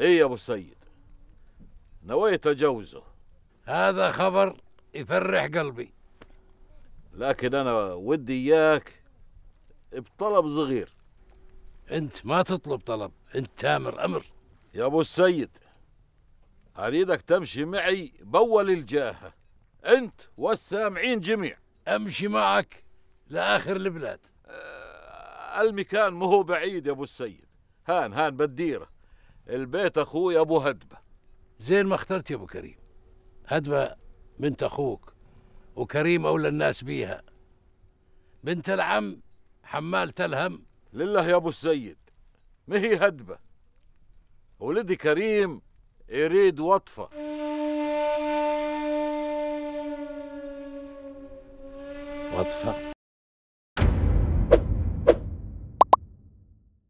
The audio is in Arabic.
ايه يا ابو السيد نويت اجوزه هذا خبر يفرح قلبي لكن انا ودي اياك بطلب صغير انت ما تطلب طلب انت تامر امر يا ابو السيد اريدك تمشي معي باول الجاهه انت والسامعين جميع امشي معك لاخر البلاد أه المكان مو بعيد يا ابو السيد هان هان بالديره البيت اخوي ابو هدبه زين ما اخترت يا ابو كريم هدبه بنت اخوك وكريم اولى الناس بيها بنت العم حمال تلهم لله يا ابو السيد ما هي هدبه ولدي كريم يريد وطفه وطفه